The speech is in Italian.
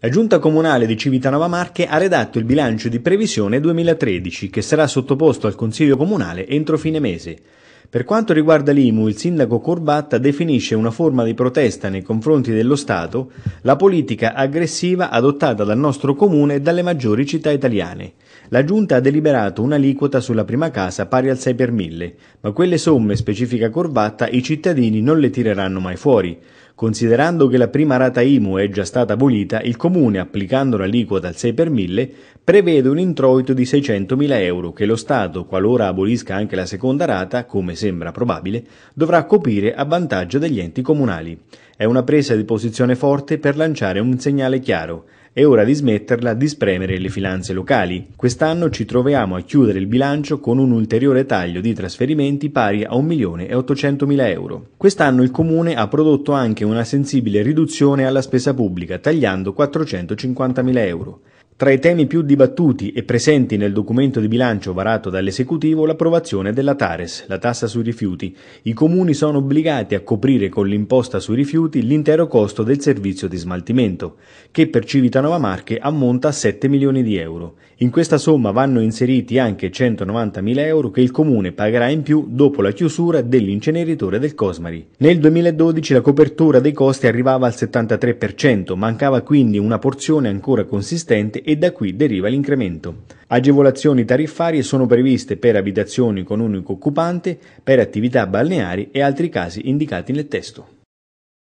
La Giunta Comunale di Civitanova Marche ha redatto il bilancio di previsione 2013 che sarà sottoposto al Consiglio Comunale entro fine mese. Per quanto riguarda l'IMU, il sindaco Corbatta definisce una forma di protesta nei confronti dello Stato la politica aggressiva adottata dal nostro comune e dalle maggiori città italiane. La Giunta ha deliberato un'aliquota sulla prima casa pari al 6 per 1000, ma quelle somme, specifica Corbatta, i cittadini non le tireranno mai fuori. Considerando che la prima rata IMU è già stata abolita, il Comune, applicando l'aliquota al 6 per 1000, prevede un introito di 600.000 euro che lo Stato, qualora abolisca anche la seconda rata, come sembra probabile, dovrà coprire a vantaggio degli enti comunali. È una presa di posizione forte per lanciare un segnale chiaro. È ora di smetterla di spremere le finanze locali. Quest'anno ci troviamo a chiudere il bilancio con un ulteriore taglio di trasferimenti pari a 1.800.000 euro. Quest'anno il Comune ha prodotto anche una sensibile riduzione alla spesa pubblica, tagliando 450.000 euro. Tra i temi più dibattuti e presenti nel documento di bilancio varato dall'esecutivo l'approvazione della Tares, la tassa sui rifiuti. I comuni sono obbligati a coprire con l'imposta sui rifiuti l'intero costo del servizio di smaltimento, che per Civitanova Marche ammonta a 7 milioni di euro. In questa somma vanno inseriti anche 190 mila euro che il comune pagherà in più dopo la chiusura dell'inceneritore del Cosmari. Nel 2012 la copertura dei costi arrivava al 73%, mancava quindi una porzione ancora consistente e da qui deriva l'incremento. Agevolazioni tariffarie sono previste per abitazioni con unico occupante, per attività balneari e altri casi indicati nel testo.